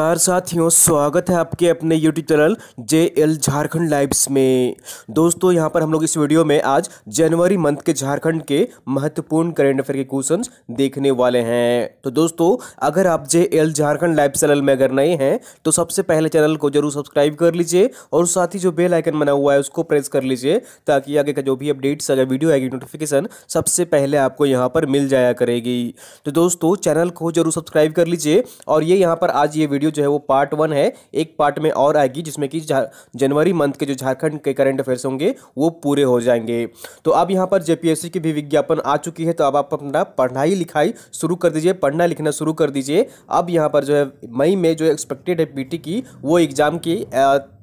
नमस्कार साथियों स्वागत है आपके अपने YouTube channel J L Jharkhand lives में दोस्तों यहां पर हम लोग इस वीडियो में आज जनवरी मंथ के झारखंड के महत्वपूर्ण करेंट अफेयर के क्वेश्चंस देखने वाले हैं तो दोस्तों अगर आप J L Jharkhand live channel में अगर नए हैं तो सबसे पहले चैनल को जरूर सब्सक्राइब कर लीजिए और साथ ही जो बेल आइकन बना हुआ है उसको प्रेस कर लीजिए ताकि आगे का जो भी अपडेट्स अगर वीडियो आएगी नोटिफिकेशन सबसे पहले आपको यहाँ पर मिल जाया करेगी तो दोस्तों चैनल को जरूर सब्सक्राइब कर लीजिए और ये यहाँ पर आज ये वीडियो वीडियो जो है वो पार्ट वन है एक पार्ट में और आएगी जिसमें कि जनवरी मंथ के जो झारखंड के करंट अफेयर्स होंगे वो पूरे हो जाएंगे तो अब यहाँ पर जेपीएससी की भी विज्ञापन आ चुकी है तो अब आप अपना पढ़ाई लिखाई शुरू कर दीजिए पढ़ना लिखना शुरू कर दीजिए अब यहाँ पर जो है मई में जो एक्सपेक्टेड है पी की वो एग्ज़ाम की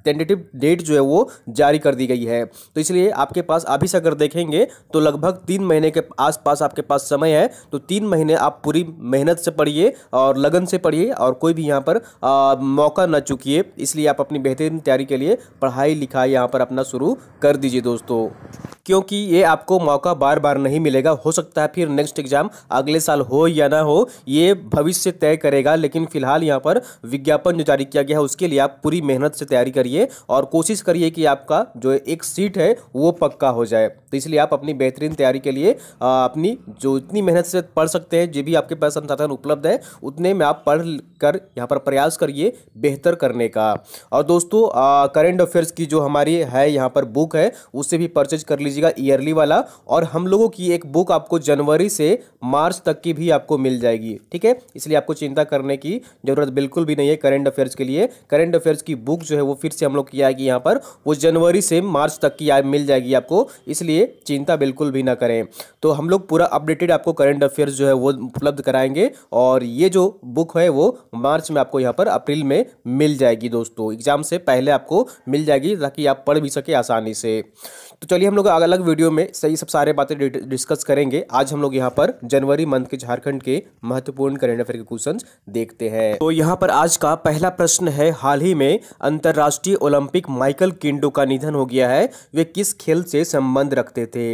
टेंटेटिव डेट जो है वो जारी कर दी गई है तो इसलिए आपके पास अभी से अगर देखेंगे तो लगभग तीन महीने के आसपास आपके पास समय है तो तीन महीने आप पूरी मेहनत से पढ़िए और लगन से पढ़िए और कोई भी यहाँ पर आ, मौका न चुकीये इसलिए आप अपनी बेहतरीन तैयारी के लिए पढ़ाई लिखाई यहाँ पर अपना शुरू कर दीजिए दोस्तों क्योंकि ये आपको मौका बार बार नहीं मिलेगा हो सकता है फिर नेक्स्ट एग्जाम अगले साल हो या ना हो ये भविष्य तय करेगा लेकिन फिलहाल यहाँ पर विज्ञापन जो जारी किया गया है उसके लिए आप पूरी मेहनत से तैयारी करिए रहिए और कोशिश करिए कि आपका जो एक सीट है वो पक्का हो जाए तो इसलिए आप अपनी बेहतरीन तैयारी के लिए अपनी जो इतनी मेहनत से पढ़ सकते हैं जो भी आपके पास संसाधन उपलब्ध है उतने में आप पढ़ कर यहाँ पर प्रयास करिए बेहतर करने का और दोस्तों करेंट अफेयर्स की जो हमारी है यहाँ पर बुक है उससे भी परचेज कर लीजिएगा ईयरली वाला और हम लोगों की एक बुक आपको जनवरी से मार्च तक की भी आपको मिल जाएगी ठीक है इसलिए आपको चिंता करने की ज़रूरत बिल्कुल भी नहीं है करेंट अफेयर्स के लिए करेंट अफेयर्स की बुक जो है वो फिर से हम लोग की आएगी यहाँ पर वो जनवरी से मार्च तक की आय मिल जाएगी आपको इसलिए चिंता बिल्कुल भी ना करें तो हम लोग पूरा अपडेटेड आपको करंट अफेयर्स जो है वो उपलब्ध कराएंगे और ये जो बुक है वो मार्च में आपको यहाँ पर अप्रैल में मिल जाएगी दोस्तों एग्जाम से पहले आपको मिल जाएगी ताकि आप पढ़ भी सके आसानी से तो चलिए हम लोग अलग वीडियो में सही सब सारे बातें डिस्कस करेंगे आज हम लोग यहाँ पर जनवरी मंथ के झारखंड के महत्वपूर्ण करेंट अफेयर के क्वेश्चन देखते हैं तो यहाँ पर आज का पहला प्रश्न है हाल ही में अंतर्राष्ट्रीय ओलंपिक माइकल किंडो का निधन हो गया है वे किस खेल से संबंध रखते थे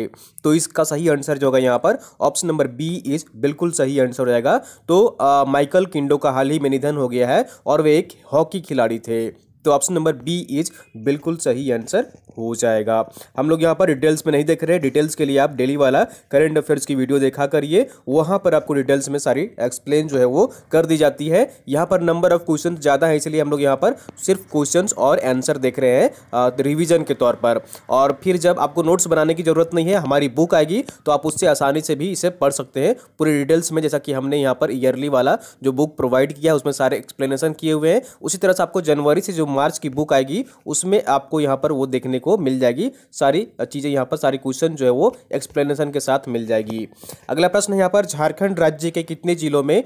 तो इसका सही आंसर जो होगा यहाँ पर ऑप्शन नंबर बी इज बिल्कुल सही आंसर हो जाएगा तो माइकल किंडो का हाल ही में निधन हो गया है और वे एक हॉकी खिलाड़ी थे तो ऑप्शन नंबर बी इज बिल्कुल सही आंसर हो जाएगा हम लोग यहाँ पर डिटेल्स में नहीं देख रहे डिटेल्स के लिए आप डेली वाला करेंट अफेयर्स की वीडियो देखा करिए वहाँ पर आपको डिटेल्स में सारी एक्सप्लेन जो है वो कर दी जाती है यहाँ पर नंबर ऑफ क्वेश्चन ज़्यादा है इसलिए हम लोग यहाँ पर सिर्फ क्वेश्चन और आंसर देख रहे हैं रिविजन के तौर पर और फिर जब आपको नोट्स बनाने की ज़रूरत नहीं है हमारी बुक आएगी तो आप उससे आसानी से भी इसे पढ़ सकते हैं पूरे डिटेल्स में जैसा कि हमने यहाँ पर ईयरली वाला जो बुक प्रोवाइड किया है उसमें सारे एक्सप्लेनेशन किए हुए हैं उसी तरह से आपको जनवरी से जो मार्च की बुक आएगी उसमें आपको यहाँ पर वो देखने को मिल जाएगी सारी चीज़ें यहाँ पर सारी क्वेश्चन जो है वो एक्सप्लेनेशन के साथ मिल जाएगी अगला प्रश्न यहाँ पर झारखंड राज्य के कितने जिलों में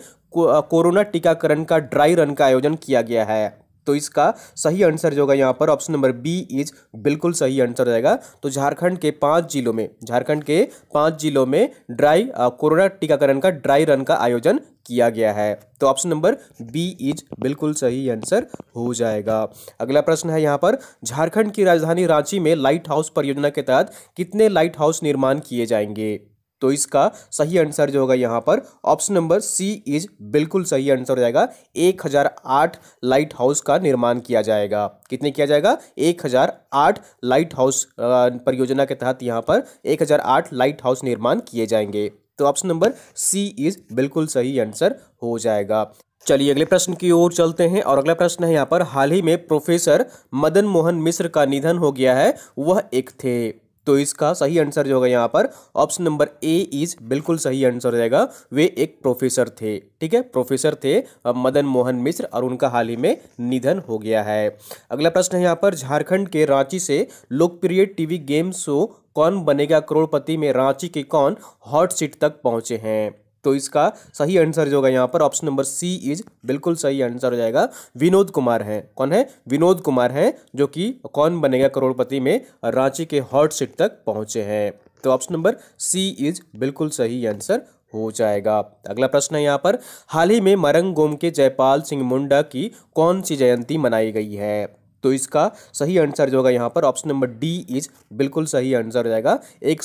कोरोना टीकाकरण का ड्राई रन का आयोजन किया गया है तो इसका सही आंसर जो होगा यहाँ पर ऑप्शन नंबर बी इज बिल्कुल सही आंसर रहेगा तो झारखंड के पाँच जिलों में झारखंड के पाँच जिलों में ड्राई कोरोना टीकाकरण का ड्राई रन का आयोजन किया गया है तो ऑप्शन नंबर बी इज बिल्कुल सही आंसर हो जाएगा अगला प्रश्न है यहाँ पर झारखंड की राजधानी रांची में लाइट हाउस परियोजना के तहत कितने लाइट हाउस निर्माण किए जाएंगे तो इसका सही आंसर जो होगा यहाँ पर ऑप्शन नंबर सी इज बिल्कुल सही आंसर हो जाएगा 1008 लाइट हाउस का निर्माण किया जाएगा कितने किया जाएगा 1008 लाइट हाउस परियोजना के तहत यहाँ पर 1008 लाइट हाउस निर्माण किए जाएंगे तो ऑप्शन नंबर सी इज बिल्कुल सही आंसर हो जाएगा चलिए अगले प्रश्न की ओर चलते हैं और अगला प्रश्न है यहाँ पर हाल ही में प्रोफेसर मदन मोहन मिश्र का निधन हो गया है वह एक थे तो इसका सही आंसर जो होगा यहाँ पर ऑप्शन नंबर ए इज बिल्कुल सही आंसर हो जाएगा वे एक प्रोफेसर थे ठीक है प्रोफेसर थे मदन मोहन मिश्र और उनका हाल ही में निधन हो गया है अगला प्रश्न है यहाँ पर झारखंड के रांची से लोकप्रिय टीवी गेम शो कौन बनेगा करोड़पति में रांची के कौन हॉट सीट तक पहुंचे हैं तो इसका सही आंसर जो होगा यहाँ पर ऑप्शन नंबर सी इज बिल्कुल सही आंसर हो जाएगा विनोद कुमार हैं कौन है विनोद कुमार हैं जो कि कौन बनेगा करोड़पति में रांची के हॉट सीट तक पहुंचे हैं तो ऑप्शन नंबर सी इज बिल्कुल सही आंसर हो जाएगा अगला प्रश्न है यहाँ पर हाल ही में मरंग गोम के जयपाल सिंह मुंडा की कौन सी जयंती मनाई गई है तो इसका सही आंसर जो होगा यहाँ पर ऑप्शन नंबर डी इज बिल्कुल सही आंसर हो जाएगा एक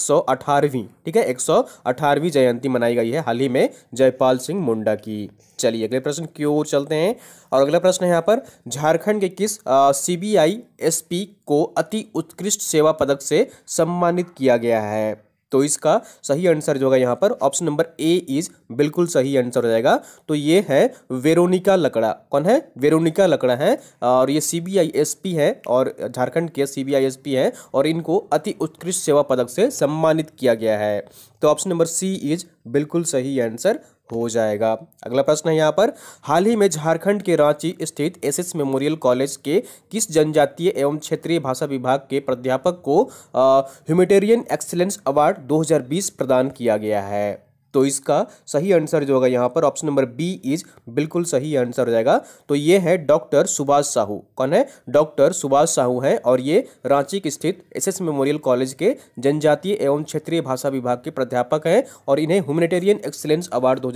ठीक है एक जयंती मनाई गई है हाल ही में जयपाल सिंह मुंडा की चलिए अगले प्रश्न की ओर चलते हैं और अगला प्रश्न है यहाँ पर झारखंड के किस सीबीआई एसपी को अति उत्कृष्ट सेवा पदक से सम्मानित किया गया है तो इसका सही आंसर जो होगा यहाँ पर ऑप्शन नंबर ए इज बिल्कुल सही आंसर हो जाएगा तो ये है वेरोनिका लकड़ा कौन है वेरोनिका लकड़ा है और ये C B I S P है और झारखंड के C B I S P है और इनको अति उत्कृष्ट सेवा पदक से सम्मानित किया गया है तो ऑप्शन नंबर सी इज बिल्कुल सही आंसर हो जाएगा अगला प्रश्न है यहाँ पर हाल ही में झारखंड के रांची स्थित एसएस मेमोरियल कॉलेज के किस जनजातीय एवं क्षेत्रीय भाषा विभाग के प्राध्यापक को ह्यूमिटेरियन एक्सीलेंस अवार्ड 2020 प्रदान किया गया है तो इसका सही आंसर जो होगा यहाँ पर ऑप्शन नंबर बी इज बिल्कुल सही आंसर हो जाएगा तो ये है डॉक्टर सुभाष साहू कौन है डॉक्टर सुभाष साहू हैं और ये रांची के स्थित एस एस मेमोरियल कॉलेज के जनजातीय एवं क्षेत्रीय भाषा विभाग के प्राध्यापक हैं और इन्हें ह्यूमनिटेरियन एक्सलेंस अवार्ड दो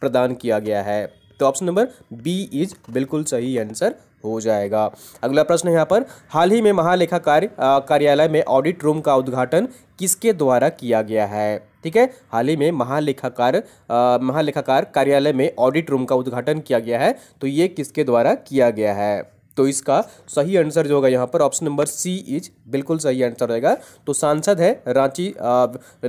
प्रदान किया गया है तो ऑप्शन नंबर बी इज बिल्कुल सही आंसर हो जाएगा अगला प्रश्न यहाँ पर हाल ही में महालेखा कार्य कार्यालय में ऑडिट रूम का उद्घाटन किसके द्वारा किया गया है ठीक है हाल ही में महालेखाकार महालेखाकार कार्यालय में ऑडिट रूम का उद्घाटन किया गया है तो ये किसके द्वारा किया गया है तो इसका सही आंसर जो होगा यहाँ पर ऑप्शन नंबर सी इज बिल्कुल सही आंसर रहेगा तो सांसद है रांची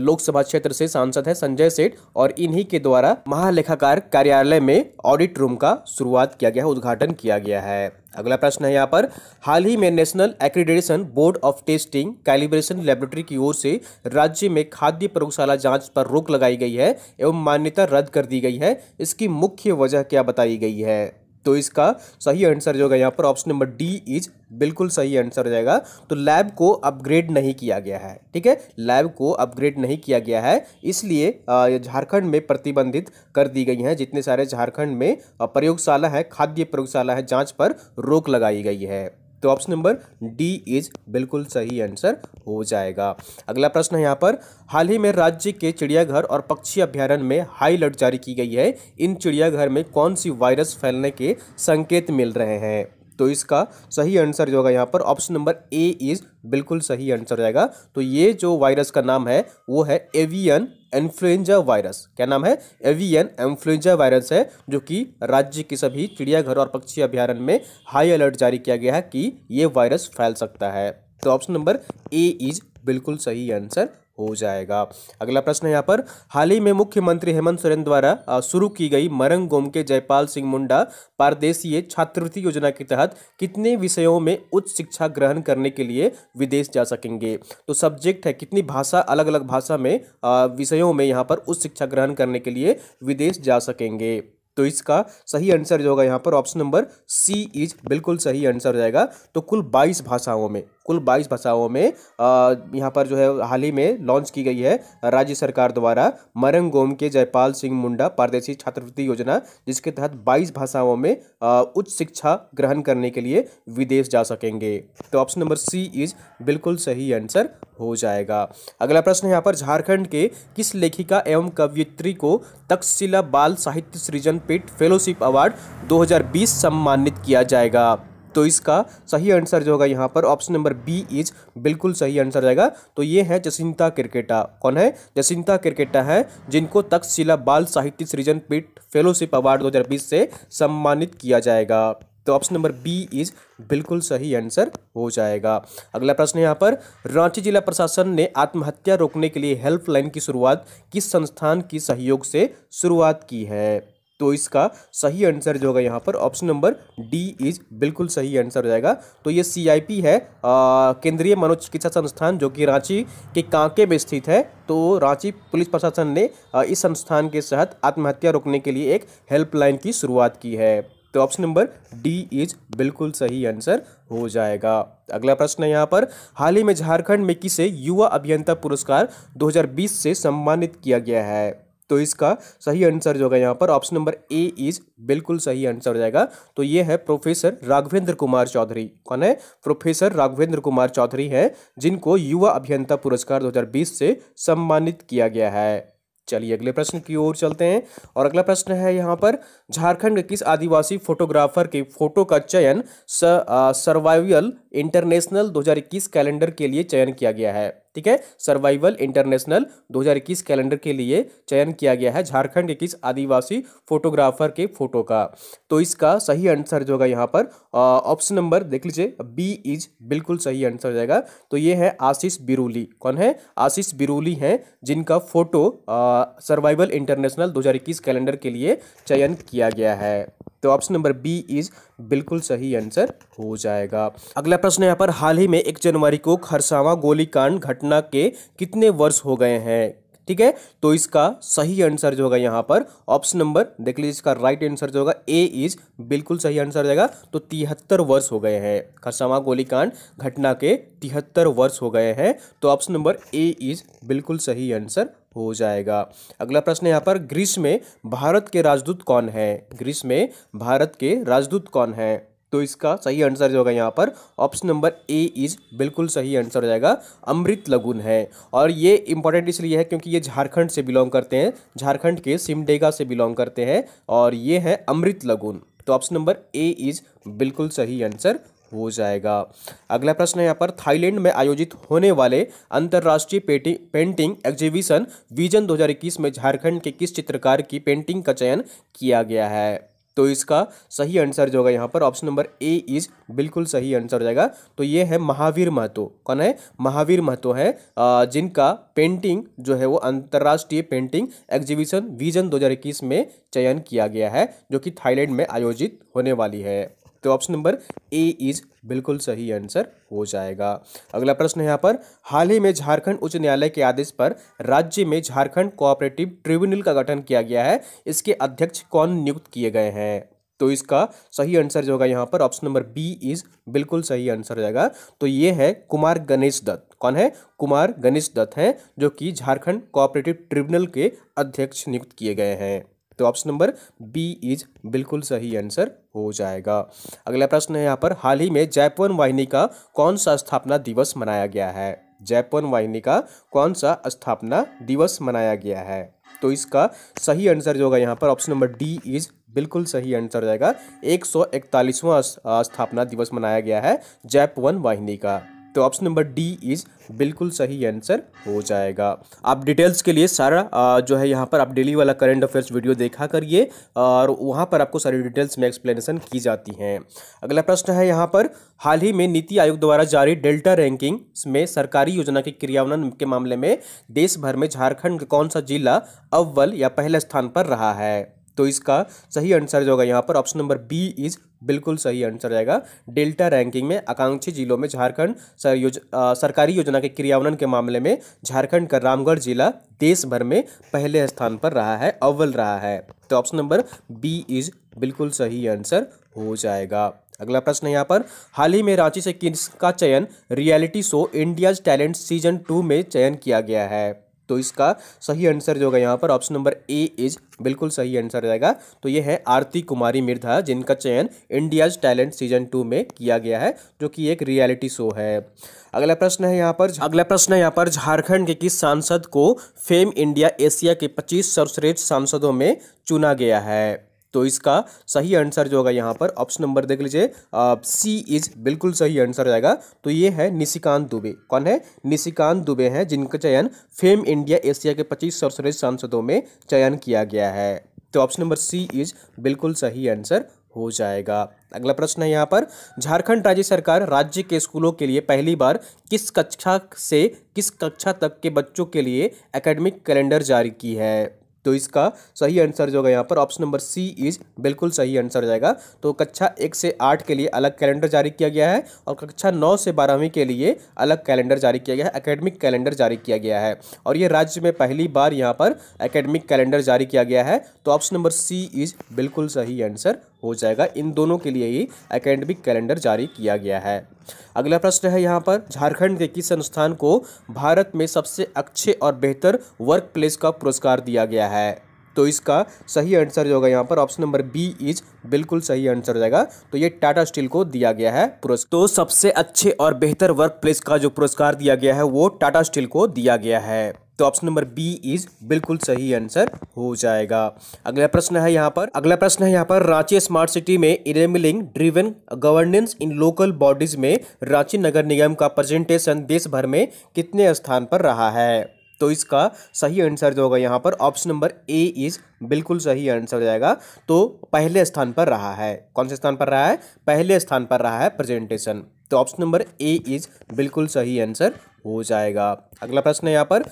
लोकसभा क्षेत्र से सांसद है संजय सेठ और इन्हीं के द्वारा महालेखाकार कार्यालय में ऑडिट रूम का शुरुआत किया गया है उद्घाटन किया गया है अगला प्रश्न है यहाँ पर हाल ही में national accreditation board of testing calibration laboratory की ओर से राज्य में खाद्य प्रयोगशाला जांच पर रोक लगाई गई है एवं मान्यता रद्द कर दी गई है इसकी मुख्य वजह क्या बताई गई है तो इसका सही आंसर जो होगा यहाँ पर ऑप्शन नंबर डी इज बिल्कुल सही आंसर हो जाएगा तो लैब को अपग्रेड नहीं किया गया है ठीक है लैब को अपग्रेड नहीं किया गया है इसलिए झारखंड में प्रतिबंधित कर दी गई हैं जितने सारे झारखंड में प्रयोगशाला है खाद्य प्रयोगशाला है जांच पर रोक लगाई गई है तो ऑप्शन नंबर डी इज बिल्कुल सही आंसर हो जाएगा अगला प्रश्न है यहाँ पर हाल ही में राज्य के चिड़ियाघर और पक्षी अभ्यारण में हाई अलर्ट जारी की गई है इन चिड़ियाघर में कौन सी वायरस फैलने के संकेत मिल रहे हैं तो इसका सही आंसर जो होगा यहाँ पर ऑप्शन नंबर ए इज बिल्कुल सही आंसर जाएगा तो ये जो वायरस का नाम है वो है एवियन इन्फ्लुएंजा वायरस क्या नाम है एवियन इन्फ्लुएंजा वायरस है जो कि राज्य के सभी चिड़ियाघर और पक्षी अभ्यारण्य में हाई अलर्ट जारी किया गया है कि ये वायरस फैल सकता है तो ऑप्शन नंबर ए इज बिल्कुल सही आंसर हो जाएगा अगला प्रश्न यहाँ पर हाल ही में मुख्यमंत्री हेमंत सोरेन द्वारा शुरू की गई मरंग गोम के जयपाल सिंह मुंडा पारदेशीय छात्रवृत्ति योजना के तहत कितने विषयों में उच्च शिक्षा ग्रहण करने के लिए विदेश जा सकेंगे तो सब्जेक्ट है कितनी भाषा अलग अलग भाषा में विषयों में यहाँ पर उच्च शिक्षा ग्रहण करने के लिए विदेश जा सकेंगे तो इसका सही आंसर जो होगा यहाँ पर ऑप्शन नंबर सी इज बिल्कुल सही आंसर हो जाएगा तो कुल बाईस भाषाओं में कुल बाईस भाषाओं में यहाँ पर जो है हाल ही में लॉन्च की गई है राज्य सरकार द्वारा मरंगोम के जयपाल सिंह मुंडा पारदेशी छात्रवृत्ति योजना जिसके तहत बाईस भाषाओं में उच्च शिक्षा ग्रहण करने के लिए विदेश जा सकेंगे तो ऑप्शन नंबर सी इज बिल्कुल सही आंसर हो जाएगा अगला प्रश्न यहाँ पर झारखंड के किस लेखिका एवं कवियत्री को तक्षशिला बाल साहित्य सृजन पिट फेलोशिप अवार्ड 2020 सम्मानित किया जाएगा तो इसका सही आंसर जो होगा यहाँ पर ऑप्शन नंबर बी इज बिल्कुल सही आंसर जाएगा तो ये है जसिंता क्रिकेटा कौन है जसिंता क्रिकेटा है जिनको तक्षशिला बाल साहित्य सृजन पीठ फेलोशिप अवार्ड 2020 से सम्मानित किया जाएगा तो ऑप्शन नंबर बी इज बिल्कुल सही आंसर हो जाएगा अगला प्रश्न यहाँ पर रांची जिला प्रशासन ने आत्महत्या रोकने के लिए हेल्पलाइन की शुरुआत किस संस्थान की सहयोग से शुरुआत की है तो इसका सही आंसर जो होगा यहाँ पर ऑप्शन नंबर डी इज बिल्कुल सही आंसर हो जाएगा तो ये सीआईपी है केंद्रीय मनोचिकित्सा संस्थान जो कि रांची के कांके में स्थित है तो रांची पुलिस प्रशासन ने आ, इस संस्थान के साथ आत्महत्या रोकने के लिए एक हेल्पलाइन की शुरुआत की है तो ऑप्शन नंबर डी इज बिल्कुल सही आंसर हो जाएगा अगला प्रश्न है यहाँ पर हाल ही में झारखंड में किसे युवा अभियंता पुरस्कार दो से सम्मानित किया गया है तो इसका सही आंसर जो होगा यहाँ पर ऑप्शन नंबर ए इज बिल्कुल सही आंसर हो जाएगा तो ये है प्रोफेसर राघवेंद्र कुमार चौधरी कौन है प्रोफेसर राघवेंद्र कुमार चौधरी हैं जिनको युवा अभियंता पुरस्कार 2020 से सम्मानित किया गया है चलिए अगले प्रश्न की ओर चलते हैं और अगला प्रश्न है यहाँ पर झारखंड के किस आदिवासी फोटोग्राफर के फोटो का चयन सर्वाइवल इंटरनेशनल दो कैलेंडर के लिए चयन किया गया है ठीक है सर्वाइवल इंटरनेशनल 2021 कैलेंडर के लिए चयन किया गया है झारखंड के किस आदिवासी फोटोग्राफर के फोटो का तो इसका सही आंसर जो होगा यहाँ पर ऑप्शन नंबर देख लीजिए बी इज बिल्कुल सही आंसर हो जाएगा तो ये है आशीष बिरूली कौन है आशीष बिरूली हैं जिनका फोटो सर्वाइवल इंटरनेशनल दो कैलेंडर के लिए चयन किया गया है तो ऑप्शन नंबर बी इज बिल्कुल सही आंसर हो जाएगा अगला प्रश्न यहाँ पर हाल ही में एक जनवरी को खरसावा गोलीकांड घटना के कितने वर्ष हो गए हैं ठीक है तो इसका सही आंसर जो होगा यहाँ पर ऑप्शन नंबर देख लीजिए इसका राइट आंसर जो होगा ए इज बिल्कुल सही आंसर जाएगा तो तिहत्तर वर्ष हो गए हैं खरसावा गोलीकांड घटना के तिहत्तर वर्ष हो गए हैं तो ऑप्शन नंबर ए इज बिल्कुल सही आंसर हो जाएगा अगला प्रश्न यहाँ पर ग्रीस में भारत के राजदूत कौन है ग्रीस में भारत के राजदूत कौन है तो इसका सही आंसर जो होगा यहाँ पर ऑप्शन नंबर ए इज बिल्कुल सही आंसर हो जाएगा अमृत लगुन है और ये इंपॉर्टेंट इसलिए है क्योंकि ये झारखंड से बिलोंग करते हैं झारखंड के सिमडेगा से बिलोंग करते हैं और ये है अमृत लगुन तो ऑप्शन नंबर ए इज बिल्कुल सही आंसर हो जाएगा अगला प्रश्न है यहाँ पर थाईलैंड में आयोजित होने वाले अंतर्राष्ट्रीय पेंटिंग एग्जीबिशन विजन 2021 में झारखंड के किस चित्रकार की पेंटिंग का चयन किया गया है तो इसका सही आंसर जो होगा यहाँ पर ऑप्शन नंबर ए इज बिल्कुल सही आंसर हो जाएगा तो ये है महावीर महतो कौन है महावीर महतो है जिनका पेंटिंग जो है वो अंतर्राष्ट्रीय पेंटिंग एग्जीबिशन विजन 2021 में चयन किया गया है जो कि थाईलैंड में आयोजित होने वाली है तो ऑप्शन नंबर ए इज बिल्कुल सही आंसर हो जाएगा अगला प्रश्न यहाँ पर हाल ही में झारखंड उच्च न्यायालय के आदेश पर राज्य में झारखंड कोऑपरेटिव ट्रिब्यूनल का गठन किया गया है इसके अध्यक्ष कौन नियुक्त किए गए हैं तो इसका सही आंसर जो होगा यहाँ पर ऑप्शन नंबर बी इज बिल्कुल सही आंसर हो जाएगा तो ये है कुमार गणेश दत्त कौन है कुमार गणेश दत्त हैं जो कि झारखंड कोऑपरेटिव ट्रिब्यूनल के अध्यक्ष नियुक्त किए गए हैं तो ऑप्शन नंबर बी इज बिल्कुल सही आंसर हो जाएगा अगला प्रश्न है यहाँ पर हाल ही में जयपवन वाहिनी का कौन सा स्थापना दिवस मनाया गया है जयपवन वाहिनी का कौन सा स्थापना दिवस मनाया गया है तो इसका सही आंसर जो होगा यहाँ पर ऑप्शन नंबर डी इज बिल्कुल सही आंसर हो जाएगा एक स्थापना दिवस मनाया गया है जयपवन वाहिनी का तो ऑप्शन नंबर डी इज बिल्कुल सही आंसर हो जाएगा आप डिटेल्स के लिए सारा जो है यहाँ पर आप डेली वाला करंट अफेयर्स वीडियो देखा करिए और वहाँ पर आपको सारी डिटेल्स में एक्सप्लेनेशन की जाती हैं अगला प्रश्न है यहाँ पर हाल ही में नीति आयोग द्वारा जारी डेल्टा रैंकिंग में सरकारी योजना के क्रियान्वयन के मामले में देश भर में झारखंड का कौन सा जिला अव्वल या पहले स्थान पर रहा है तो इसका सही आंसर जो होगा यहाँ पर ऑप्शन नंबर बी इज बिल्कुल सही आंसर जाएगा डेल्टा रैंकिंग में आकांक्षी जिलों में झारखंड सर योज, सरकारी योजना के क्रियान्वयन के मामले में झारखंड का रामगढ़ जिला देश भर में पहले स्थान पर रहा है अव्वल रहा है तो ऑप्शन नंबर बी इज बिल्कुल सही आंसर हो जाएगा अगला प्रश्न यहाँ पर हाल ही में रांची से किसका चयन reality show India's talent season two में चयन किया गया है तो इसका सही आंसर जो होगा यहाँ पर ऑप्शन नंबर ए इज बिल्कुल सही आंसर रहेगा तो ये है आरती कुमारी मिर्धा जिनका चयन इंडियाज टैलेंट सीजन टू में किया गया है जो कि एक रियलिटी शो है अगला प्रश्न है यहाँ पर अगला प्रश्न है यहाँ पर झारखंड के किस सांसद को फेम इंडिया एशिया के पच्चीस सर्वश्रेष्ठ सांसदों में चुना गया है तो इसका सही आंसर जो होगा यहाँ पर ऑप्शन नंबर देख लीजिए सी इज बिल्कुल सही आंसर जाएगा तो ये है निशिकांत दुबे कौन है निशिकांत दुबे हैं जिनका चयन फेम इंडिया एशिया के पच्चीस सर्वश्रेष्ठ सांसदों में चयन किया गया है तो ऑप्शन नंबर सी इज बिल्कुल सही आंसर हो जाएगा अगला प्रश्न है यहाँ पर झारखंड राज्य सरकार राज्य के स्कूलों के लिए पहली बार किस कक्षा से किस कक्षा तक के बच्चों के लिए एकेडमिक कैलेंडर जारी की है तो इसका सही आंसर जो होगा यहाँ पर ऑप्शन नंबर सी इज बिल्कुल सही आंसर हो जाएगा तो कक्षा एक से आठ के लिए अलग कैलेंडर जारी किया गया है और कक्षा नौ से बारहवीं के लिए अलग कैलेंडर जारी किया गया है अकेडमिक कैलेंडर जारी किया गया है और ये राज्य में पहली बार यहाँ पर अकेडमिक कैलेंडर जारी किया गया है तो ऑप्शन नंबर सी इज बिल्कुल सही आंसर हो जाएगा इन दोनों के लिए ही अकेडमिक कैलेंडर जारी किया गया है अगला प्रश्न है यहाँ पर झारखंड के किस संस्थान को भारत में सबसे अच्छे और बेहतर वर्क प्लेस का पुरस्कार दिया गया है तो इसका सही आंसर जो होगा यहाँ पर ऑप्शन नंबर बी इज बिल्कुल सही आंसर जाएगा तो ये टाटा स्टील को दिया गया है पुरस्कार तो सबसे अच्छे और बेहतर वर्क प्लेस का जो पुरस्कार दिया गया है वो टाटा स्टील को दिया गया है तो ऑप्शन नंबर बी इज बिल्कुल सही आंसर हो जाएगा अगला प्रश्न है यहाँ पर अगला प्रश्न है यहाँ पर रांची स्मार्ट सिटी में enabling driven governance in local bodies में रांची नगर निगम का प्रेजेंटेशन देश भर में कितने स्थान पर रहा है तो इसका सही आंसर जो होगा यहाँ पर ऑप्शन नंबर ए इज बिल्कुल सही आंसर हो जाएगा तो पहले स्थान पर रहा है कौन से स्थान पर रहा है पहले स्थान पर रहा है प्रेजेंटेशन तो ऑप्शन नंबर ए इज बिल्कुल सही आंसर हो जाएगा अगला प्रश्न है यहाँ पर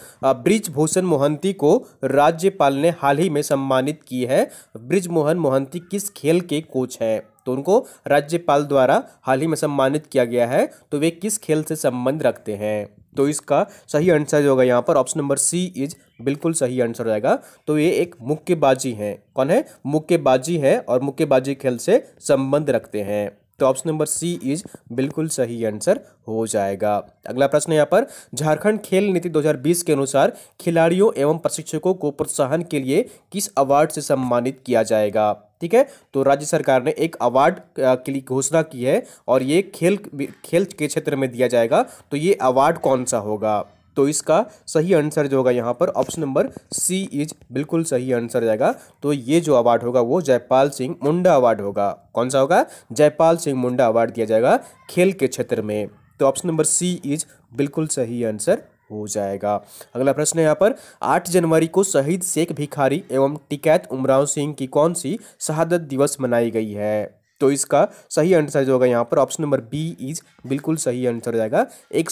ब्रिज भूषण मोहंती को राज्यपाल ने हाल ही में सम्मानित की है ब्रिज मोहन मोहंती किस खेल के कोच हैं तो उनको राज्यपाल द्वारा हाल ही में सम्मानित किया गया है तो वे किस खेल से संबंध रखते हैं तो इसका सही आंसर होगा यहाँ पर ऑप्शन नंबर सी इज बिल्कुल सही आंसर जाएगा तो ये एक मुक्केबाजी हैं कौन है मुक्केबाजी है और मुक्केबाजी खेल से संबंध रखते हैं तो ऑप्शन नंबर सी इज बिल्कुल सही आंसर हो जाएगा अगला प्रश्न यहाँ पर झारखंड खेल नीति 2020 के अनुसार खिलाड़ियों एवं प्रशिक्षकों को प्रोत्साहन के लिए किस अवार्ड से सम्मानित किया जाएगा ठीक है तो राज्य सरकार ने एक अवार्ड के लिए घोषणा की है और ये खेल खेल के क्षेत्र में दिया जाएगा तो ये अवार्ड कौन सा होगा तो इसका सही आंसर जो होगा यहाँ पर ऑप्शन नंबर सी इज बिल्कुल सही आंसर जाएगा तो ये जो अवार्ड होगा वो जयपाल सिंह मुंडा अवार्ड होगा कौन सा होगा जयपाल सिंह मुंडा अवार्ड दिया जाएगा खेल के क्षेत्र में तो ऑप्शन नंबर सी इज बिल्कुल सही आंसर हो जाएगा अगला प्रश्न यहाँ पर 8 जनवरी को शहीद शेख भिखारी एवं टिकैत उमराव सिंह की कौन सी शहादत दिवस मनाई गई है तो इसका सही आंसर जो होगा यहाँ पर ऑप्शन नंबर बी इज बिल्कुल सही आंसर हो जाएगा एक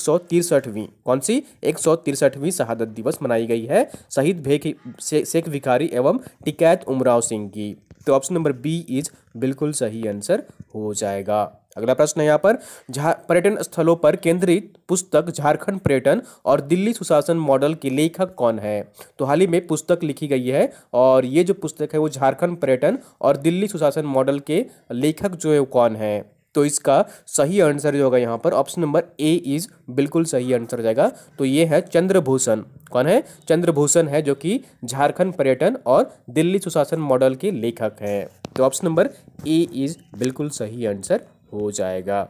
कौन सी एक शहादत दिवस मनाई गई है शहीद भेख से, शेख भिखारी एवं टिकैत उमराव सिंह की तो ऑप्शन नंबर बी इज बिल्कुल सही आंसर हो जाएगा अगला प्रश्न है यहाँ पर पर्यटन स्थलों पर केंद्रित पुस्तक झारखंड पर्यटन और दिल्ली सुशासन मॉडल के लेखक कौन है तो हाल ही में पुस्तक लिखी गई है और ये जो पुस्तक है वो झारखंड पर्यटन और दिल्ली सुशासन मॉडल के लेखक जो है वो कौन है तो इसका सही आंसर जो होगा यहाँ पर ऑप्शन नंबर ए इज बिल्कुल सही आंसर हो जाएगा तो ये है चंद्रभूषण कौन है चंद्रभूषण है जो कि झारखंड पर्यटन और दिल्ली सुशासन मॉडल के लेखक हैं तो ऑप्शन नंबर ए इज बिल्कुल सही आंसर हो जाएगा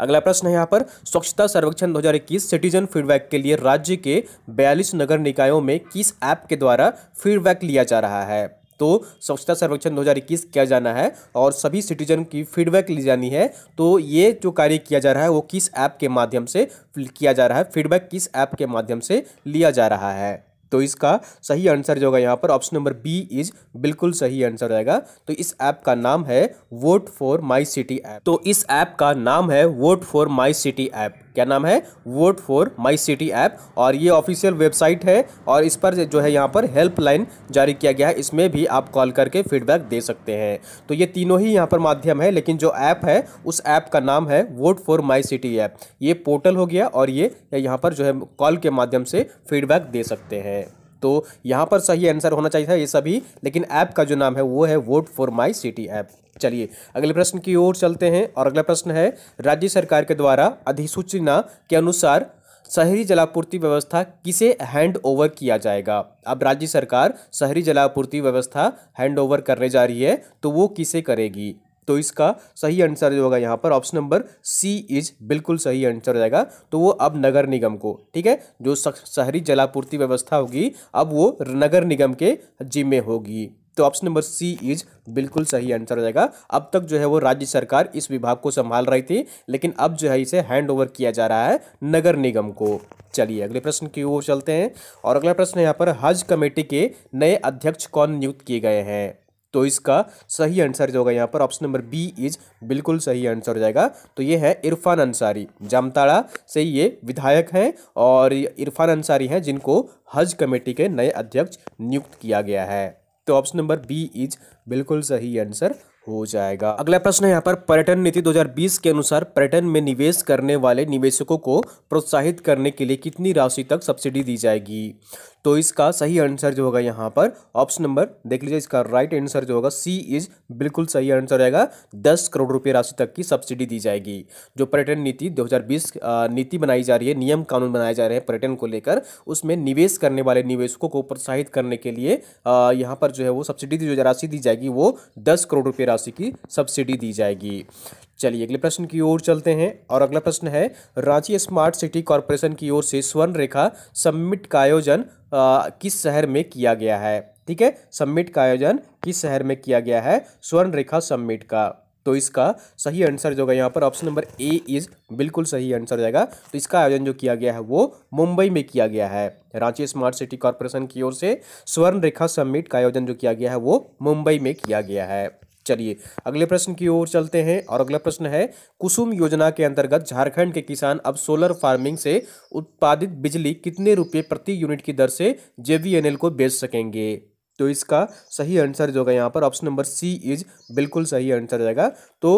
अगला प्रश्न है यहाँ पर स्वच्छता सर्वेक्षण 2021 सिटीजन फीडबैक के लिए राज्य के 42 नगर निकायों में किस ऐप के द्वारा फीडबैक लिया जा रहा है तो स्वच्छता सर्वेक्षण 2021 किया जाना है और सभी सिटीजन की फीडबैक ली जानी है तो ये जो कार्य किया जा रहा है वो किस ऐप के माध्यम से किया जा रहा है फीडबैक किस ऐप के माध्यम से लिया जा रहा है तो इसका सही आंसर जो होगा यहाँ पर ऑप्शन नंबर बी इज बिल्कुल सही आंसर रहेगा तो इस ऐप का नाम है vote for my city app तो इस ऐप का नाम है vote for my city app क्या नाम है vote for my city app और ये ऑफिशियल वेबसाइट है और इस पर जो है यहाँ पर हेल्पलाइन जारी किया गया है इसमें भी आप कॉल करके फीडबैक दे सकते हैं तो ये तीनों ही यहाँ पर माध्यम है लेकिन जो ऐप है उस ऐप का नाम है vote for my city app ये पोर्टल हो गया और ये यहाँ पर जो है कॉल के माध्यम से फीडबैक दे सकते हैं तो यहाँ पर सही आंसर होना चाहिए था ये सभी लेकिन ऐप का जो नाम है वो है vote for my city app चलिए अगले प्रश्न की ओर चलते हैं और अगला प्रश्न है राज्य सरकार के द्वारा अधिसूचना के अनुसार शहरी जलापूर्ति व्यवस्था किसे हैंड ओवर किया जाएगा अब राज्य सरकार शहरी जलापूर्ति व्यवस्था हैंड ओवर करने जा रही है तो वो किसे करेगी तो इसका सही आंसर जो होगा यहाँ पर ऑप्शन नंबर सी इज बिल्कुल सही आंसर हो जाएगा तो वो अब नगर निगम को ठीक है जो शहरी जलापूर्ति व्यवस्था होगी अब वो नगर निगम के जिम्मे होगी तो ऑप्शन नंबर सी इज बिल्कुल सही आंसर हो जाएगा अब तक जो है वो राज्य सरकार इस विभाग को संभाल रही थी लेकिन अब जो है इसे हैंड ओवर किया जा रहा है नगर निगम को चलिए अगले प्रश्न की ओर चलते हैं और अगला प्रश्न यहाँ पर हज कमेटी के नए अध्यक्ष कौन नियुक्त किए गए हैं तो इसका सही आंसर जो होगा यहाँ पर ऑप्शन नंबर बी इज बिल्कुल सही आंसर हो जाएगा तो ये है इरफान अंसारी जामताड़ा से ये विधायक हैं और इरफान अंसारी हैं जिनको हज कमेटी के नए अध्यक्ष नियुक्त किया गया है तो ऑप्शन नंबर बी इज बिल्कुल सही आंसर हो जाएगा अगला प्रश्न यहाँ पर पर्यटन नीति 2020 के अनुसार पर्यटन में निवेश करने वाले निवेशकों को प्रोत्साहित करने के लिए कितनी राशि तक सब्सिडी दी जाएगी तो इसका सही आंसर जो होगा यहाँ पर ऑप्शन नंबर देख लीजिए इसका राइट आंसर जो होगा सी इज बिल्कुल सही आंसर रहेगा दस करोड़ रुपये राशि तक की सब्सिडी दी जाएगी जो पर्यटन नीति दो नीति बनाई जा रही है नियम कानून बनाए जा रहे हैं पर्यटन को लेकर उसमें निवेश करने वाले निवेशकों को प्रोत्साहित करने के लिए यहाँ पर जो है वो सब्सिडी जो राशि दी जाएगी वो दस करोड़ रुपये राशि की सब्सिडी दी जाएगी चलिए अगले प्रश्न की ओर चलते हैं और अगला प्रश्न है रांची स्मार्ट सिटी कॉरपोरेशन की ओर से स्वर्ण रेखा सम्मिट का आयोजन किस शहर में किया गया है ठीक है समिट का आयोजन किस शहर में किया गया है स्वर्ण रेखा सम्मिट का तो इसका सही आंसर जो होगा यहाँ पर ऑप्शन नंबर ए इज बिल्कुल सही आंसर जाएगा तो इसका आयोजन जो किया गया है वो मुंबई में किया गया है रांची स्मार्ट सिटी कॉरपोरेशन की ओर से स्वर्ण रेखा सम्मिट का आयोजन जो किया गया है वो मुंबई में किया गया है चलिए अगले प्रश्न की ओर चलते हैं और अगला प्रश्न है कुसुम योजना के अंतर्गत झारखंड के किसान अब सोलर फार्मिंग से उत्पादित बिजली कितने रुपए प्रति यूनिट की दर से जेवीएनएल को बेच सकेंगे तो इसका सही आंसर जो होगा यहाँ पर ऑप्शन नंबर सी इज बिल्कुल सही आंसर जाएगा तो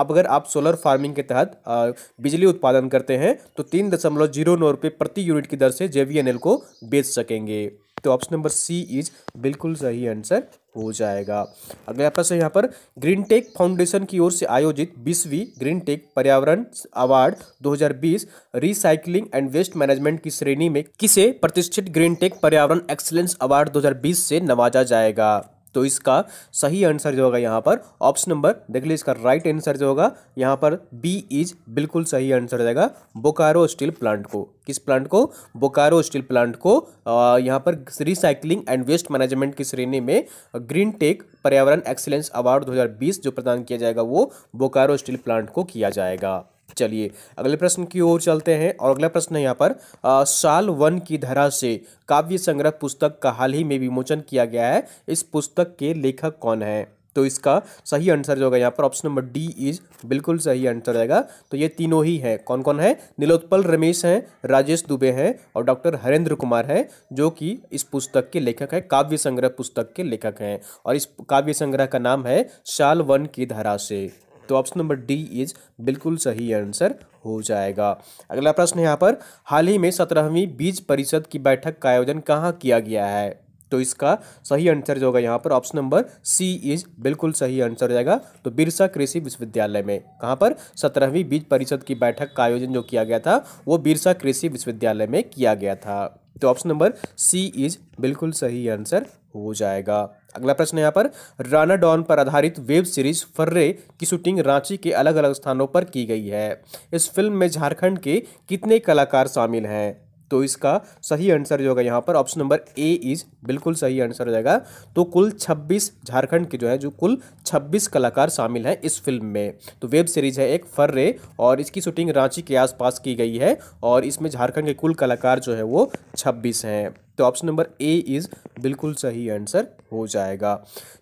आप अगर आप सोलर फार्मिंग के तहत बिजली उत्पादन करते हैं तो तीन दशमलव जीरो नौ रुपये प्रति यूनिट की दर से जे को बेच सकेंगे तो ऑप्शन नंबर सी इज बिल्कुल सही आंसर हो जाएगा अगले आपका से यहाँ पर ग्रीन टेक फाउंडेशन की ओर से आयोजित बीसवीं ग्रीन टेक पर्यावरण award 2020 recycling and waste management की श्रेणी में किसे प्रतिष्ठित ग्रीन टेक पर्यावरण एक्सलेंस अवार्ड 2020 से नवाजा जाएगा तो इसका सही आंसर जो होगा यहाँ पर ऑप्शन नंबर देख लीजिए इसका राइट आंसर जो होगा यहाँ पर बी इज बिल्कुल सही आंसर हो जाएगा बोकारो स्टील प्लांट को किस प्लांट को बोकारो स्टील प्लांट को यहाँ पर रिसाइकलिंग एंड वेस्ट मैनेजमेंट की श्रेणी में ग्रीन टेक पर्यावरण एक्सीलेंस अवार्ड 2020 जो प्रदान किया जाएगा वो बोकारो स्टील प्लांट को किया जाएगा चलिए अगले प्रश्न की ओर चलते हैं और अगला प्रश्न है यहाँ पर आ, साल वन की धरा से काव्य संग्रह पुस्तक का हाल ही में विमोचन किया गया है इस पुस्तक के लेखक कौन है तो इसका सही आंसर जो होगा यहाँ पर ऑप्शन नंबर डी इज बिल्कुल सही आंसर रहेगा तो ये तीनों ही हैं कौन कौन है नीलोत्पल रमेश हैं राजेश दुबे हैं और डॉक्टर हरेंद्र कुमार हैं जो कि इस पुस्तक के लेखक हैं काव्य संग्रह पुस्तक के लेखक हैं और इस काव्य संग्रह का नाम है शाल वन की धारा से तो ऑप्शन नंबर डी इज बिल्कुल सही आंसर हो जाएगा अगला प्रश्न यहाँ पर हाल ही में सत्रहवीं बीज परिषद की बैठक का आयोजन कहाँ किया गया है तो इसका सही आंसर जो होगा यहाँ पर ऑप्शन नंबर सी इज बिल्कुल सही आंसर हो जाएगा तो बिरसा कृषि विश्वविद्यालय में कहाँ पर सत्रहवीं बीज परिषद की बैठक का आयोजन जो किया गया था वो बिरसा कृषि विश्वविद्यालय में किया गया था तो ऑप्शन नंबर सी इज बिल्कुल सही आंसर हो जाएगा अगला प्रश्न यहाँ पर राना डॉन पर आधारित वेब सीरीज फर्रे की शूटिंग रांची के अलग अलग स्थानों पर की गई है इस फिल्म में झारखंड के कितने कलाकार शामिल हैं तो इसका सही आंसर जो होगा यहाँ पर ऑप्शन नंबर ए इज बिल्कुल सही आंसर हो जाएगा तो कुल 26 झारखंड के जो है जो कुल 26 कलाकार शामिल हैं इस फिल्म में तो वेब सीरीज है एक फर्रे और इसकी शूटिंग रांची के आसपास की गई है और इसमें झारखंड के कुल कलाकार जो है वो 26 हैं तो ऑप्शन नंबर ए इज बिल्कुल सही आंसर हो जाएगा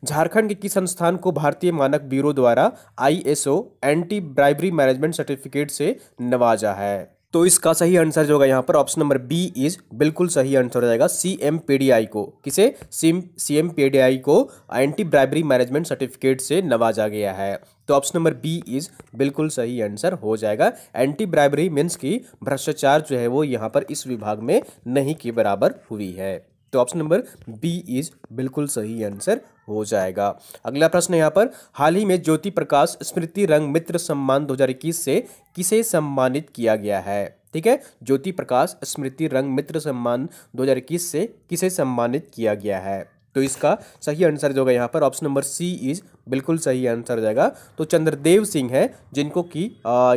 झारखंड के किस संस्थान को भारतीय मानक ब्यूरो द्वारा ISO anti bribery management certificate से नवाजा है तो इसका सही आंसर जो होगा यहाँ पर ऑप्शन नंबर बी इज बिल्कुल सही आंसर हो जाएगा C M P D I को किसे C M P D I को एंटी ब्राइबरी मैनेजमेंट सर्टिफिकेट से नवाजा गया है तो ऑप्शन नंबर बी इज बिल्कुल सही आंसर हो जाएगा एंटी ब्राइबरी मीन्स की भ्रष्टाचार जो है वो यहाँ पर इस विभाग में नहीं के बराबर हुई है तो ऑप्शन नंबर बी इज बिल्कुल सही आंसर हो जाएगा अगला प्रश्न यहाँ पर हाल ही में ज्योति प्रकाश स्मृति रंग मित्र सम्मान 2021 से किसे सम्मानित किया गया है ठीक है ज्योति प्रकाश स्मृति रंग मित्र सम्मान 2021 से किसे सम्मानित किया गया है तो इसका सही आंसर जो होगा यहाँ पर ऑप्शन नंबर सी इज बिल्कुल सही आंसर जाएगा तो चंद्रदेव सिंह है जिनको कि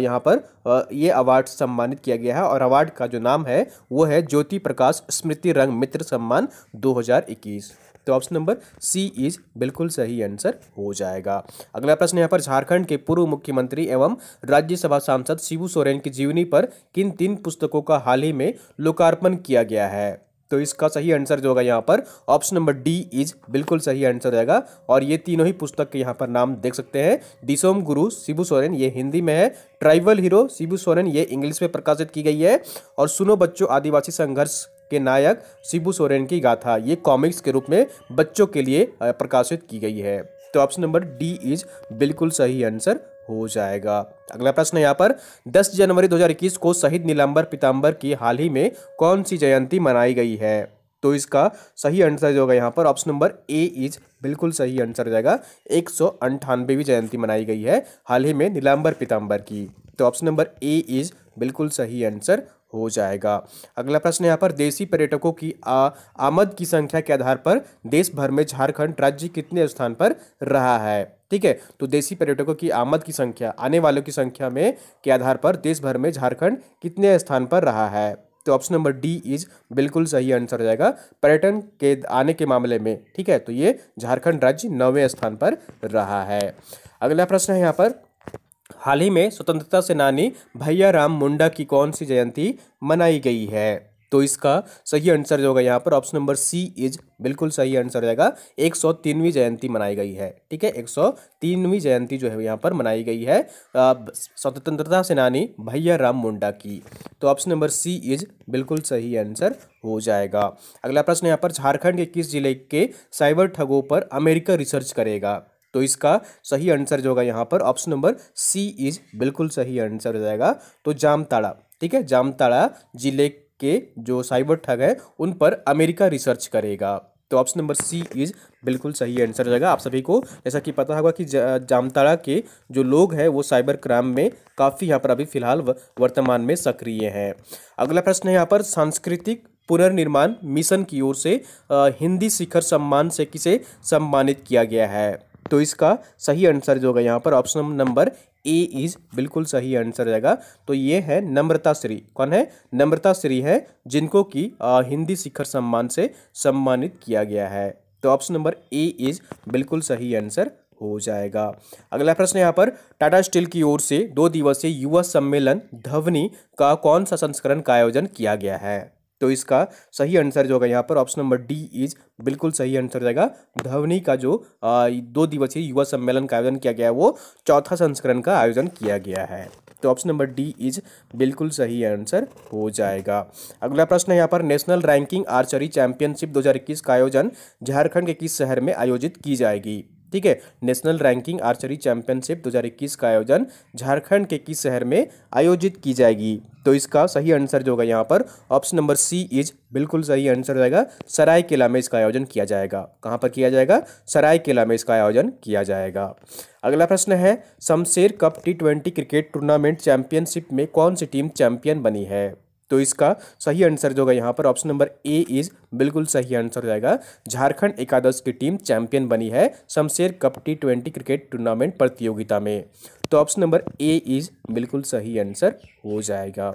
यहाँ पर आ, ये अवार्ड सम्मानित किया गया है और अवार्ड का जो नाम है वो है ज्योति प्रकाश स्मृति रंग मित्र सम्मान 2021 तो ऑप्शन नंबर सी इज बिल्कुल सही आंसर हो जाएगा अगला प्रश्न यहाँ पर झारखंड के पूर्व मुख्यमंत्री एवं राज्यसभा सांसद शिबू सोरेन की जीवनी पर किन तीन पुस्तकों का हाल ही में लोकार्पण किया गया है तो इसका सही आंसर जो होगा यहाँ पर ऑप्शन नंबर डी इज बिल्कुल सही आंसर रहेगा और ये तीनों ही पुस्तक के यहाँ पर नाम देख सकते हैं डिसोम गुरु शिबू सोरेन ये हिंदी में है ट्राइबल हीरो शिबू सोरेन ये इंग्लिश में प्रकाशित की गई है और सुनो बच्चों आदिवासी संघर्ष के नायक शिबू सोरेन की गाथा ये कॉमिक्स के रूप में बच्चों के लिए प्रकाशित की गई है तो ऑप्शन नंबर डी इज बिल्कुल सही आंसर हो जाएगा अगला प्रश्न यहाँ पर 10 जनवरी 2021 को शहीद नीलांबर पीताम्बर की हाल ही में कौन सी जयंती मनाई गई है तो इसका सही आंसर जो होगा यहाँ पर ऑप्शन नंबर ए इज बिल्कुल सही आंसर जाएगा एक सौ अंठानवेवी जयंती मनाई गई है हाल ही में नीलांबर पीताम्बर की तो ऑप्शन नंबर ए इज बिल्कुल सही आंसर हो जाएगा अगला प्रश्न यहाँ पर देसी पर्यटकों की आ, आमद की संख्या के आधार पर देश भर में झारखंड राज्य कितने स्थान पर रहा है ठीक है तो देसी पर्यटकों की आमद की संख्या आने वालों की संख्या में के आधार पर देश भर में झारखंड कितने स्थान पर रहा है तो ऑप्शन नंबर डी इज बिल्कुल सही आंसर हो जाएगा पर्यटन के आने के मामले में ठीक है तो ये झारखंड राज्य नौवें स्थान पर रहा है अगला प्रश्न है यहाँ पर हाल ही में स्वतंत्रता सेनानी भैया राम मुंडा की कौन सी जयंती मनाई गई है तो इसका सही आंसर जो होगा यहाँ पर ऑप्शन नंबर सी इज बिल्कुल सही आंसर जाएगा एक सौ तीनवीं जयंती मनाई गई है ठीक है एक सौ तीनवीं जयंती जो है यहाँ पर मनाई गई है स्वतंत्रता सेनानी भैया राम मुंडा की तो ऑप्शन नंबर सी इज बिल्कुल सही आंसर हो जाएगा अगला प्रश्न यहाँ पर झारखंड के किस जिले के साइबर ठगों पर अमेरिका रिसर्च करेगा तो इसका सही आंसर जो होगा यहाँ पर ऑप्शन नंबर सी इज बिल्कुल सही आंसर हो जाएगा तो जामताड़ा ठीक है जामताड़ा जिले के जो साइबर ठग है उन पर अमेरिका रिसर्च करेगा तो ऑप्शन नंबर सी इज बिल्कुल सही आंसर हो जाएगा आप सभी को जैसा कि पता होगा कि जामताड़ा के जो लोग हैं वो साइबर क्राइम में काफ़ी यहाँ पर अभी फिलहाल वर्तमान में सक्रिय हैं अगला प्रश्न है यहाँ पर सांस्कृतिक पुनर्निर्माण मिशन की ओर से आ, हिंदी शिखर सम्मान से किसे सम्मानित किया गया है तो इसका सही आंसर जो होगा यहाँ पर option number A e is बिल्कुल सही आंसर रहेगा तो ये है नम्रता श्री कौन है नम्रता श्री है जिनको कि हिंदी शिखर सम्मान से सम्मानित किया गया है तो ऑप्शन नंबर ए इज बिल्कुल सही आंसर हो जाएगा अगला प्रश्न यहाँ पर टाटा स्टील की ओर से दो दिवसीय युवा सम्मेलन धवनी का कौन सा संस्करण का आयोजन किया गया है तो इसका सही आंसर जो होगा यहाँ पर ऑप्शन नंबर डी इज बिल्कुल सही आंसर जाएगा धवनी का जो दो दिवसीय युवा सम्मेलन का आयोजन किया गया है वो चौथा संस्करण का आयोजन किया गया है तो ऑप्शन नंबर डी इज बिल्कुल सही आंसर हो जाएगा अगला प्रश्न है यहाँ पर नेशनल रैंकिंग आर्चरी चैंपियनशिप 2021 का आयोजन झारखंड के किस शहर में आयोजित की जाएगी ठीक है नेशनल रैंकिंग आर्चरी चैंपियनशिप 2021 का आयोजन झारखंड के किस शहर में आयोजित की जाएगी तो इसका सही आंसर जो होगा यहाँ पर ऑप्शन नंबर सी इज बिल्कुल सही आंसर हो जाएगा सरायकेला में इसका आयोजन किया जाएगा कहाँ पर किया जाएगा सरायकेला में इसका आयोजन किया जाएगा अगला प्रश्न है Shamsher cup T twenty cricket tournament championship में कौन सी टीम चैंपियन बनी है तो इसका सही आंसर जो होगा यहाँ पर ऑप्शन नंबर ए इज बिल्कुल सही आंसर हो जाएगा झारखंड एकादश की टीम चैंपियन बनी है Shamsher cup T twenty cricket tournament प्रतियोगिता में तो ऑप्शन नंबर ए इज बिल्कुल सही आंसर हो जाएगा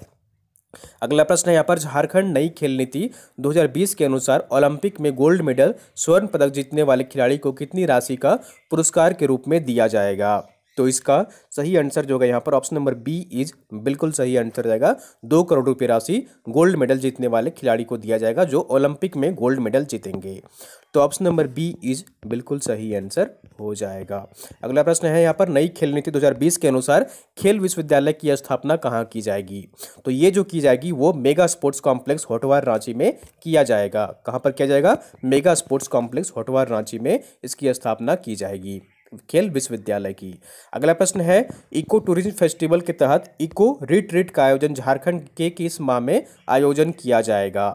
अगला प्रश्न है यहाँ पर झारखंड नई खेल नीति 2020 के अनुसार ओलंपिक में गोल्ड मेडल स्वर्ण पदक जीतने वाले खिलाड़ी को कितनी राशि का पुरस्कार के रूप में दिया जाएगा तो इसका सही आंसर जो होगा यहाँ पर ऑप्शन नंबर बी इज बिल्कुल सही आंसर जाएगा दो करोड़ रुपये राशि गोल्ड मेडल जीतने वाले खिलाड़ी को दिया जाएगा जो ओलंपिक में गोल्ड मेडल जीतेंगे तो ऑप्शन नंबर बी इज बिल्कुल सही आंसर हो जाएगा अगला प्रश्न है यहाँ पर नई खेल नीति 2020 के अनुसार खेल विश्वविद्यालय की स्थापना कहाँ की जाएगी तो ये जो की जाएगी वो mega sports complex Hotwar Ranchi में किया जाएगा कहाँ पर किया जाएगा mega sports complex Hotwar Ranchi में इसकी स्थापना की जाएगी खेल विश्वविद्यालय की अगला प्रश्न है इको टूरिज्म फेस्टिवल के तहत इको रिट्रीट का आयोजन झारखंड के किस माह में आयोजन किया जाएगा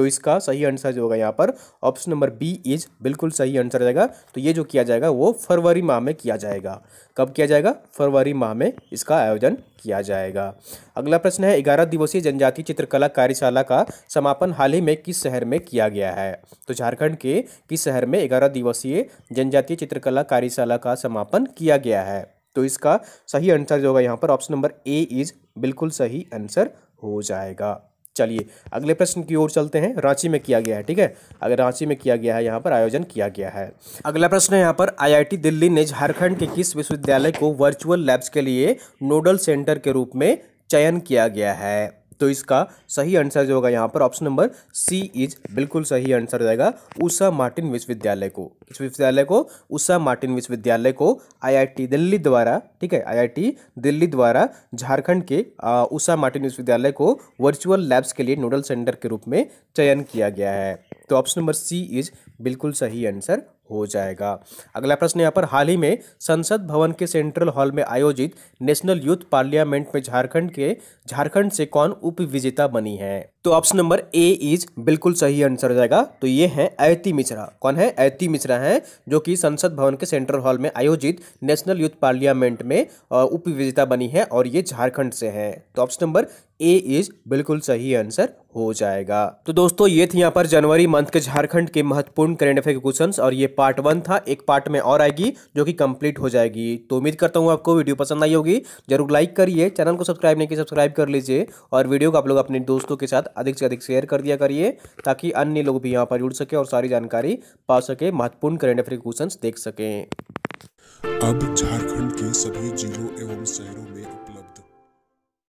तो इसका सही आंसर जो होगा यहाँ पर ऑप्शन नंबर बी इज बिल्कुल सही आंसर जाएगा तो ये जो किया जाएगा वो फरवरी माह में किया जाएगा कब किया जाएगा फरवरी माह में इसका आयोजन किया जाएगा अगला प्रश्न है ग्यारह दिवसीय जनजातीय चित्रकला कार्यशाला का समापन हाल ही में किस शहर में किया गया है तो झारखंड के किस शहर में ग्यारह दिवसीय जनजातीय चित्रकला कार्यशाला का समापन किया गया है तो इसका सही आंसर जो होगा यहाँ पर ऑप्शन नंबर ए इज बिल्कुल सही आंसर हो जाएगा चलिए अगले प्रश्न की ओर चलते हैं रांची में किया गया है ठीक है अगर रांची में किया गया है यहाँ पर आयोजन किया गया है अगला प्रश्न है यहाँ पर आईआईटी दिल्ली ने झारखंड के किस विश्वविद्यालय को वर्चुअल लैब्स के लिए नोडल सेंटर के रूप में चयन किया गया है तो इसका सही आंसर जो होगा यहाँ पर ऑप्शन नंबर सी इज बिल्कुल सही आंसर जाएगा उषा मार्टिन विश्वविद्यालय को इस विश्वविद्यालय को उषा मार्टिन विश्वविद्यालय को आईआईटी दिल्ली द्वारा ठीक है आईआईटी दिल्ली द्वारा झारखंड के उषा मार्टिन विश्वविद्यालय को वर्चुअल लैब्स के लिए नोडल सेंटर के रूप में चयन किया गया है तो ऑप्शन नंबर सी इज बिल्कुल सही आंसर हो जाएगा अगला प्रश्न यहाँ पर हाल ही में संसद भवन के सेंट्रल हॉल में आयोजित नेशनल यूथ पार्लियामेंट में झारखंड के झारखंड से कौन उप विजेता बनी है तो ऑप्शन नंबर ए इज बिल्कुल सही आंसर हो जाएगा तो ये हैं ऐति मिश्रा कौन है ऐति मिश्रा हैं जो कि संसद भवन के सेंट्रल हॉल में आयोजित नेशनल यूथ पार्लियामेंट में उप विजेता बनी है और ये झारखंड से हैं तो ऑप्शन नंबर ए इज बिल्कुल सही आंसर हो जाएगा तो दोस्तों ये थी यहाँ पर जनवरी मंथ के झारखंड के महत्वपूर्ण करेंट अफेयर के क्वेश्चंस और ये पार्ट वन था एक पार्ट में और आएगी जो कि कंप्लीट हो जाएगी तो उम्मीद करता हूँ आपको वीडियो पसंद आई होगी जरूर लाइक करिए चैनल को सब्सक्राइब नहीं किया सब्सक्राइब कर लीजिए और वीडियो को आप लोग अपने दोस्तों के साथ अधिक से अधिक शेयर कर दिया करिए ताकि अन्य लोग भी यहाँ पर जुड़ सके और सारी जानकारी पा सके महत्वपूर्ण करेंट अफेयर क्वेश्चन देख सकें अब झारखंड के सभी जिलों एवं शहरों